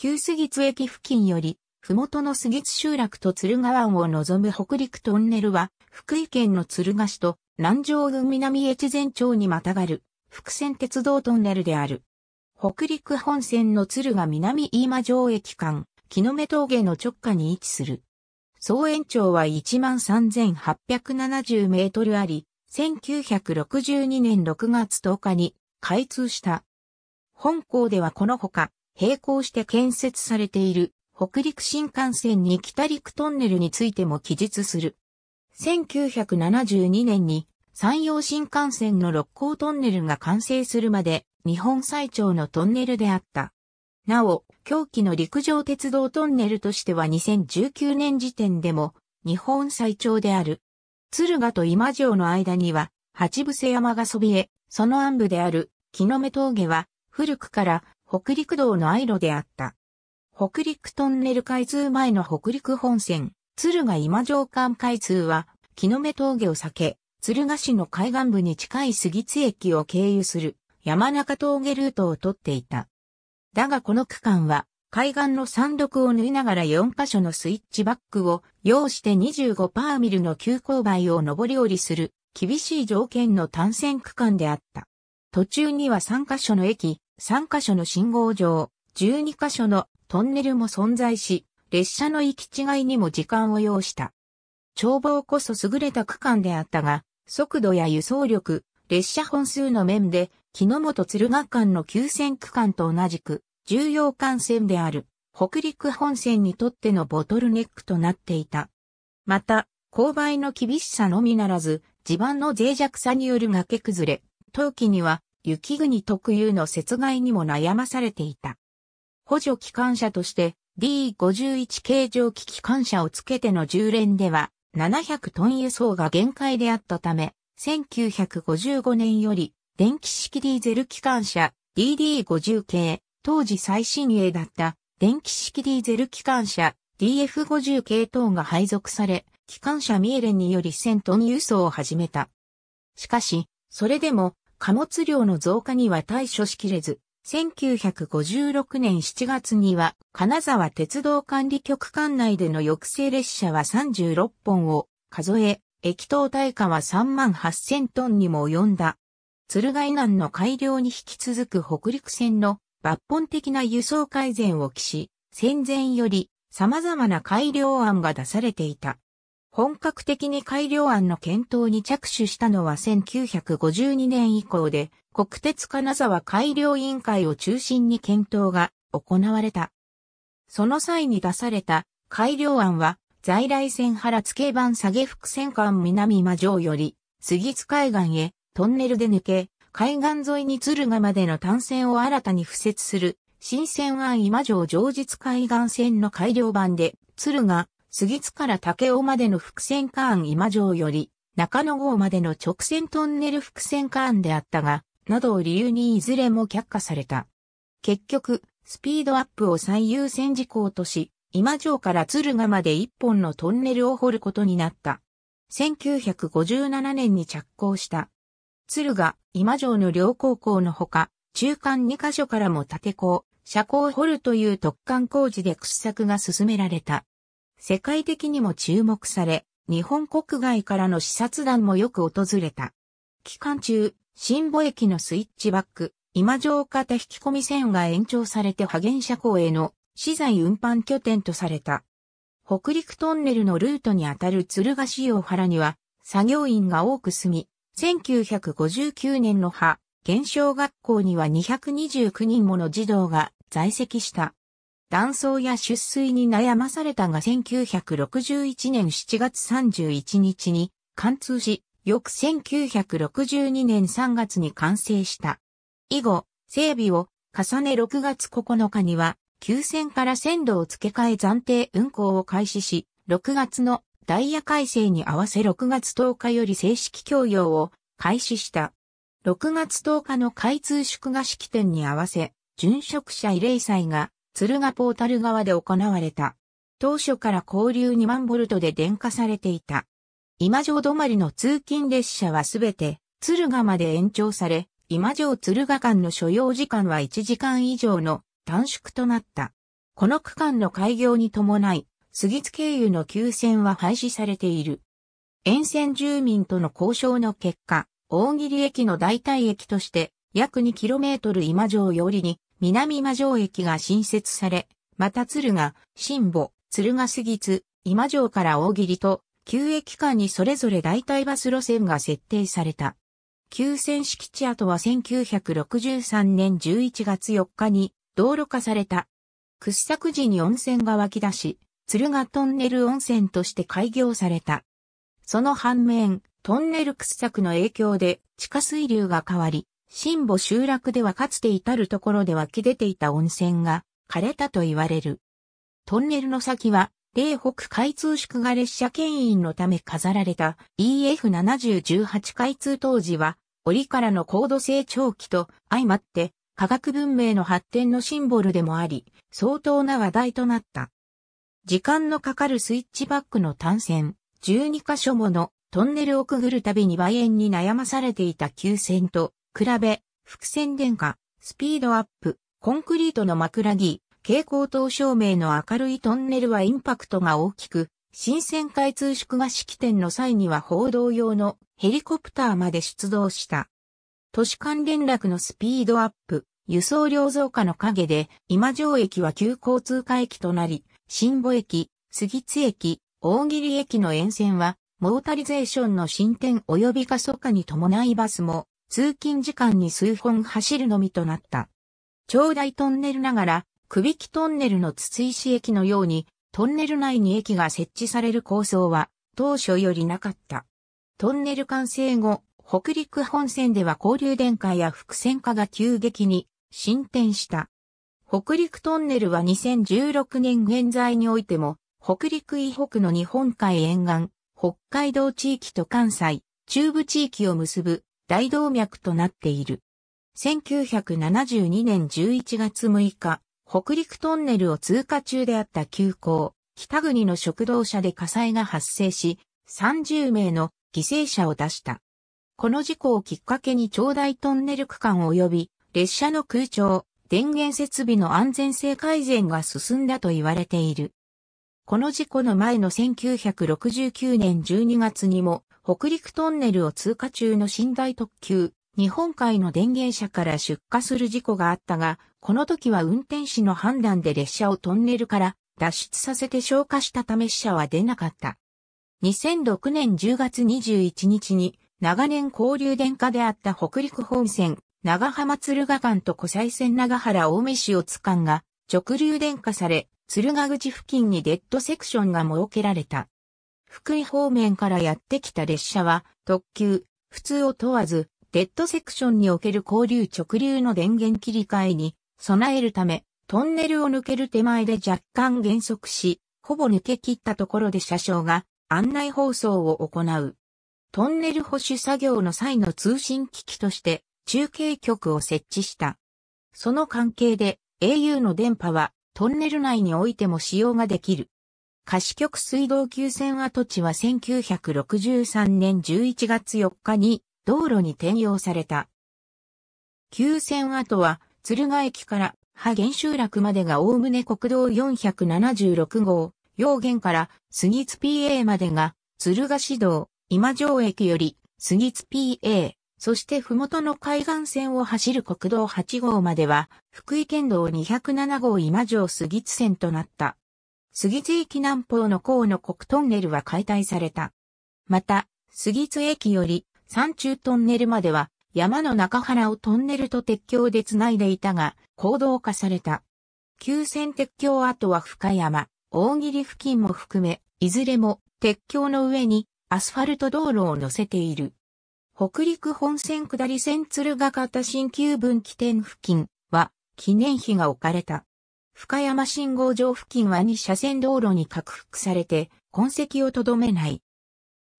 旧杉津駅付近より、麓の杉津集落と鶴川湾を望む北陸トンネルは、福井県の鶴ヶ市と南城郡南越前町にまたがる、福線鉄道トンネルである。北陸本線の鶴ヶ南飯間城駅間、木の目峠の直下に位置する。総延長は13,870メートルあり、1962年6月10日に開通した。本校ではこのほか、並行して建設されている北陸新幹線に北陸トンネルについても記述する。1972年に山陽新幹線の六甲トンネルが完成するまで日本最長のトンネルであった。なお、狂気の陸上鉄道トンネルとしては2019年時点でも日本最長である。敦賀と今城の間には八伏山がそびえ、その暗部である木の目峠は古くから北陸道の愛路であった。北陸トンネル開通前の北陸本線、敦賀今城間開通は、木の目峠を避け、敦賀市の海岸部に近い杉津駅を経由する山中峠ルートを取っていた。だがこの区間は、海岸の山麓を縫いながら4カ所のスイッチバックを要して25パーミルの急勾配を上り下りする厳しい条件の単線区間であった。途中には3カ所の駅、3カ所の信号場、12カ所のトンネルも存在し、列車の行き違いにも時間を要した。眺望こそ優れた区間であったが、速度や輸送力、列車本数の面で、木の本鶴ヶ間の急線区間と同じく、重要幹線である、北陸本線にとってのボトルネックとなっていた。また、勾配の厳しさのみならず、地盤の脆弱さによる崖崩れ、陶器には雪国特有の雪害にも悩まされていた。補助機関車として D51 形状機機関車をつけての10連では700トン輸送が限界であったため、1955年より電気式ディーゼル機関車 DD50 系、当時最新鋭だった電気式ディーゼル機関車 DF50 系等が配属され、機関車ミエレンにより1000トン輸送を始めた。しかし、それでも貨物量の増加には対処しきれず、1956年7月には、金沢鉄道管理局管内での抑制列車は36本を数え、駅頭対価は3万8000トンにも及んだ。鶴ヶ南の改良に引き続く北陸線の抜本的な輸送改善を期し、戦前より様々な改良案が出されていた。本格的に改良案の検討に着手したのは1952年以降で、国鉄金沢改良委員会を中心に検討が行われた。その際に出された改良案は、在来線原付番下げ伏線間南魔城より、杉津海岸へトンネルで抜け、海岸沿いに鶴ヶまでの単線を新たに付設する、新線案今城上日海岸線の改良版で、鶴ヶ杉津から竹尾までの伏線間今城より、中野号までの直線トンネル伏線間であったが、などを理由にいずれも却下された。結局、スピードアップを最優先事項とし、今城から敦賀まで一本のトンネルを掘ることになった。1957年に着工した。敦賀、今城の両高校のほか、中間2カ所からも縦校、車高を掘るという特貫工事で掘削が進められた。世界的にも注目され、日本国外からの視察団もよく訪れた。期間中、新母駅のスイッチバック、今城方引き込み線が延長されて派遣車港への資材運搬拠点とされた。北陸トンネルのルートにあたる鶴ヶ市大原には、作業員が多く住み、1959年の派、現象学校には229人もの児童が在籍した。断層や出水に悩まされたが1961年7月31日に貫通し、翌1962年3月に完成した。以後、整備を重ね6月9日には、急線から線路を付け替え暫定運行を開始し、6月のダイヤ改正に合わせ6月10日より正式供用を開始した。6月10日の開通祝賀式典に合わせ、殉職者慰霊祭が鶴ヶポータル側で行われた。当初から交流2万ボルトで電化されていた。今城止まりの通勤列車はすべて鶴ヶまで延長され、今城鶴ヶ間の所要時間は1時間以上の短縮となった。この区間の開業に伴い、杉津経由の急線は廃止されている。沿線住民との交渉の結果、大切駅の代替駅として、約 2km 今城よりに南魔城駅が新設され、また鶴が、新母、鶴ヶ杉津、今城から大霧と、旧駅間にそれぞれ代替バス路線が設定された。旧線敷地跡は1963年11月4日に道路化された。掘削時に温泉が湧き出し、鶴ヶトンネル温泉として開業された。その反面、トンネル掘削の影響で地下水流が変わり、新母集落ではかつて至るところで湧き出ていた温泉が枯れたと言われる。トンネルの先は、霊北開通宿が列車牽引のため飾られた EF7018 開通当時は、檻からの高度成長期と相まって科学文明の発展のシンボルでもあり、相当な話題となった。時間のかかるスイッチバックの単線、12カ所ものトンネルをくぐるたびに馬炎に悩まされていた急線と、比べ、伏線電化、スピードアップ、コンクリートの枕木、蛍光灯照明の明るいトンネルはインパクトが大きく、新鮮開通祝賀式典の際には報道用のヘリコプターまで出動した。都市間連絡のスピードアップ、輸送量増加の陰で、今城駅は急行通過駅となり、新保駅、杉津駅、大切駅の沿線は、モータリゼーションの進展及び加速化に伴いバスも通勤時間に数本走るのみとなった。長大トンネルながら、首木きトンネルの筒石駅のように、トンネル内に駅が設置される構想は、当初よりなかった。トンネル完成後、北陸本線では交流電化や伏線化が急激に進展した。北陸トンネルは2016年現在においても、北陸以北の日本海沿岸、北海道地域と関西、中部地域を結ぶ大動脈となっている。1972年11月6日、北陸トンネルを通過中であった急行、北国の食堂車で火災が発生し、30名の犠牲者を出した。この事故をきっかけに長大トンネル区間及び列車の空調、電源設備の安全性改善が進んだと言われている。この事故の前の1969年12月にも北陸トンネルを通過中の寝台特急、日本海の電源車から出火する事故があったが、この時は運転士の判断で列車をトンネルから脱出させて消火したため死者は出なかった。2006年10月21日に長年交流電化であった北陸本線、長浜鶴ヶ間と湖西線長原大市を津間が直流電化され、鶴ヶ口付近にデッドセクションが設けられた。福井方面からやってきた列車は、特急、普通を問わず、デッドセクションにおける交流直流の電源切り替えに備えるため、トンネルを抜ける手前で若干減速し、ほぼ抜け切ったところで車掌が案内放送を行う。トンネル保守作業の際の通信機器として中継局を設置した。その関係で au の電波はトンネル内においても使用ができる。貸局水道急線跡地は1963年11月4日に道路に転用された。急線跡は敦賀駅から波原集落までがおおむね国道476号、陽原から杉津 PA までが敦賀市道、今城駅より杉津 PA、そして麓の海岸線を走る国道8号までは福井県道207号今城杉津線となった。杉津駅南方の甲の国トンネルは解体された。また、杉津駅より山中トンネルまでは山の中原をトンネルと鉄橋でつないでいたが、行動化された。急線鉄橋跡は深山、大霧付近も含め、いずれも鉄橋の上にアスファルト道路を乗せている。北陸本線下り線鶴ヶ方新旧分岐点付近は記念碑が置かれた。深山信号場付近は2車線道路に拡幅されて、痕跡をとどめない。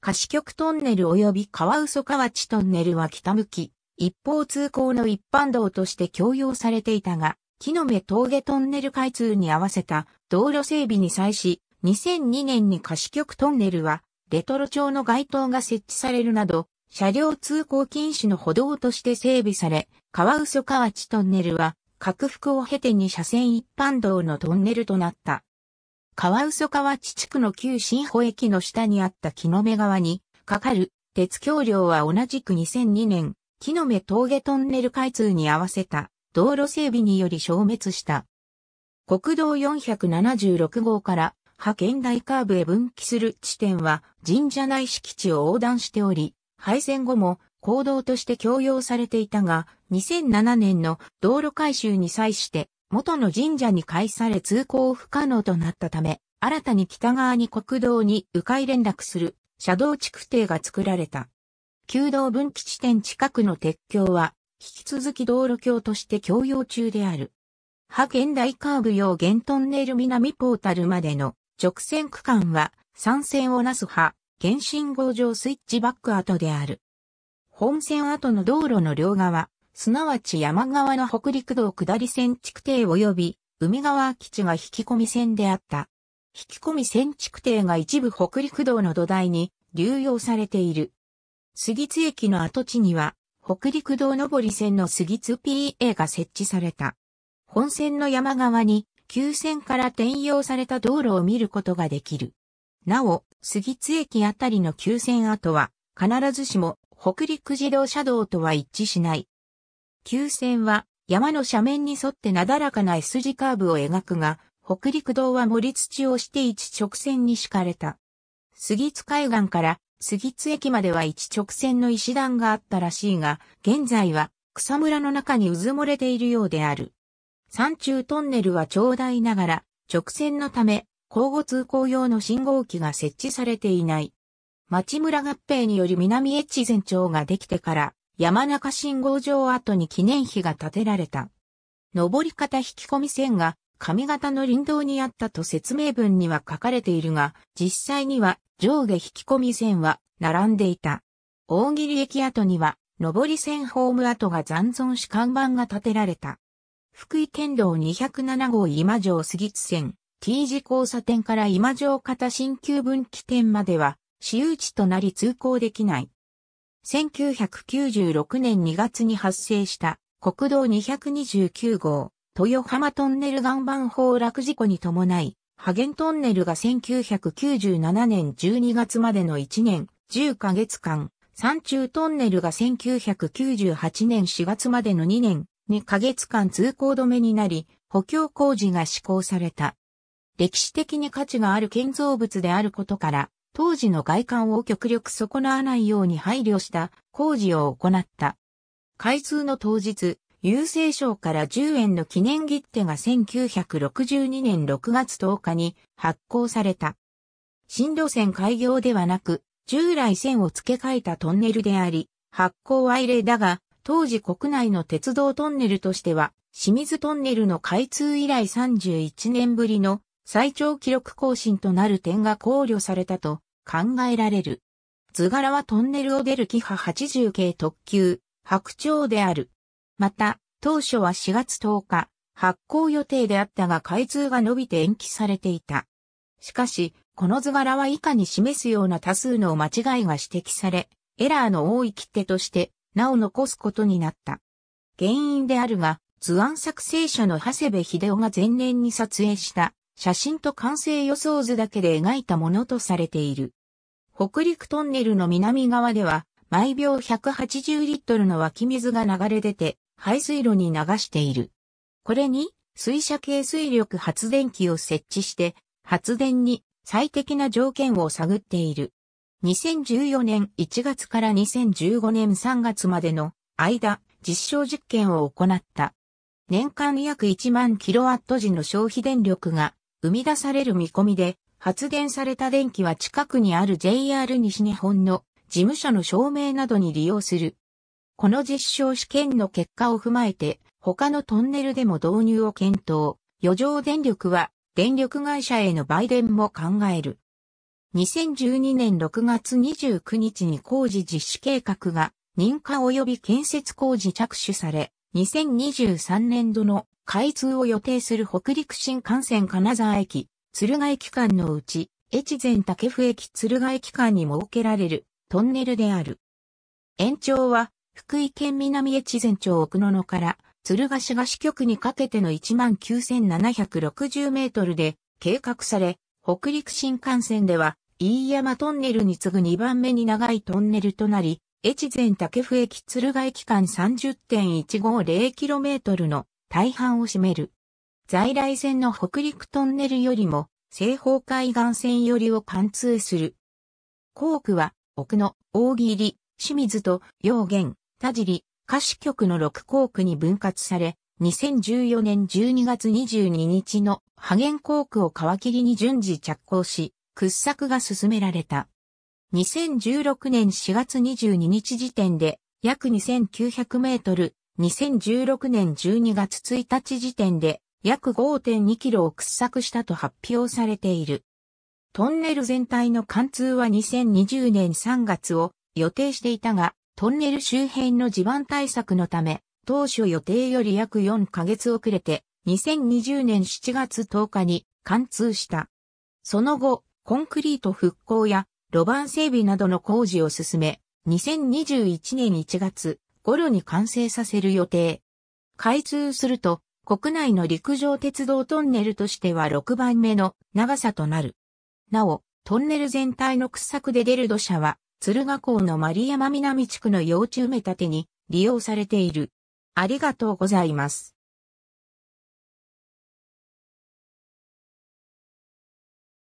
貸局トンネル及び川嘘河内トンネルは北向き、一方通行の一般道として共用されていたが、木の目峠トンネル開通に合わせた道路整備に際し、2002年に貸局トンネルは、レトロ調の街灯が設置されるなど、車両通行禁止の歩道として整備され、川嘘河内トンネルは拡幅を経てに車線一般道のトンネルとなった。川嘘川地地区の旧新保駅の下にあった木の目川にかかる鉄橋梁は同じく2002年、木の目峠トンネル開通に合わせた道路整備により消滅した。国道476号から派遣大カーブへ分岐する地点は神社内敷地を横断しており、廃線後も行動として強要されていたが、2007年の道路改修に際して、元の神社に返され通行不可能となったため、新たに北側に国道に迂回連絡する車道築堤が作られた。旧道分岐地点近くの鉄橋は、引き続き道路橋として供用中である。派現代カーブ用現トンネル南ポータルまでの直線区間は、参線をなす派、原信号上スイッチバック跡である。本線跡の道路の両側、すなわち山側の北陸道下り線築堤及び海側基地が引き込み線であった。引き込み線築堤が一部北陸道の土台に流用されている。杉津駅の跡地には、北陸道上り線の杉津 PA が設置された。本線の山側に、急線から転用された道路を見ることができる。なお、杉津駅あたりの急線跡は、必ずしも北陸自動車道とは一致しない。急線は山の斜面に沿ってなだらかな S 字カーブを描くが、北陸道は盛り土をして一直線に敷かれた。杉津海岸から杉津駅までは一直線の石段があったらしいが、現在は草むらの中にうずもれているようである。山中トンネルは長大ながら直線のため、交互通行用の信号機が設置されていない。町村合併により南越前町ができてから、山中信号場跡に記念碑が建てられた。登り方引き込み線が上方の林道にあったと説明文には書かれているが、実際には上下引き込み線は並んでいた。大切駅跡には上り線ホーム跡が残存し看板が建てられた。福井県道207号今城杉津線 T 字交差点から今城方新旧分岐点までは私有地となり通行できない。1996年2月に発生した国道229号、豊浜トンネル岩盤崩落事故に伴い、ハゲントンネルが1997年12月までの1年10ヶ月間、山中トンネルが1998年4月までの2年2ヶ月間通行止めになり、補強工事が施行された。歴史的に価値がある建造物であることから、当時の外観を極力損なわないように配慮した工事を行った。開通の当日、郵政省から10円の記念切手が1962年6月10日に発行された。新路線開業ではなく、従来線を付け替えたトンネルであり、発行は異例だが、当時国内の鉄道トンネルとしては、清水トンネルの開通以来31年ぶりの最長記録更新となる点が考慮されたと考えられる。図柄はトンネルを出るキハ80系特急、白鳥である。また、当初は4月10日、発行予定であったが開通が伸びて延期されていた。しかし、この図柄は以下に示すような多数の間違いが指摘され、エラーの多い切手として、なお残すことになった。原因であるが、図案作成者の長谷部秀夫が前年に撮影した写真と完成予想図だけで描いたものとされている。北陸トンネルの南側では、毎秒180リットルの湧き水が流れ出て、排水路に流している。これに、水車系水力発電機を設置して、発電に最適な条件を探っている。2014年1月から2015年3月までの間、実証実験を行った。年間約1万キロワット時の消費電力が生み出される見込みで、発電された電気は近くにある JR 西日本の事務所の照明などに利用する。この実証試験の結果を踏まえて、他のトンネルでも導入を検討。余剰電力は電力会社への売電も考える。2012年6月29日に工事実施計画が認可及び建設工事着手され、2023年度の開通を予定する北陸新幹線金沢駅、敦賀駅間のうち、越前竹府駅敦賀駅間に設けられるトンネルである。延長は、福井県南越前町奥野野から敦賀市東局にかけての19,760メートルで計画され、北陸新幹線では、飯山トンネルに次ぐ2番目に長いトンネルとなり、越前竹府駅敦賀駅間3 0 1 5 0トルの大半を占める。在来線の北陸トンネルよりも西方海岸線よりを貫通する。工区は奥の、大喜利、清水と陽源、田尻、歌詞局の6工区に分割され、2014年12月22日の波源工区を皮切りに順次着工し、掘削が進められた。2016年4月22日時点で約2900メートル2016年12月1日時点で約5.2キロを掘削したと発表されている。トンネル全体の貫通は2020年3月を予定していたが、トンネル周辺の地盤対策のため、当初予定より約4ヶ月遅れて、2020年7月10日に貫通した。その後、コンクリート復興や路盤整備などの工事を進め、2021年1月、頃に完成させる予定。開通すると、国内の陸上鉄道トンネルとしては6番目の長さとなる。なお、トンネル全体の掘削で出る土砂は、鶴ヶ港の丸山南地区の幼虫埋め立てに利用されている。ありがとうございます。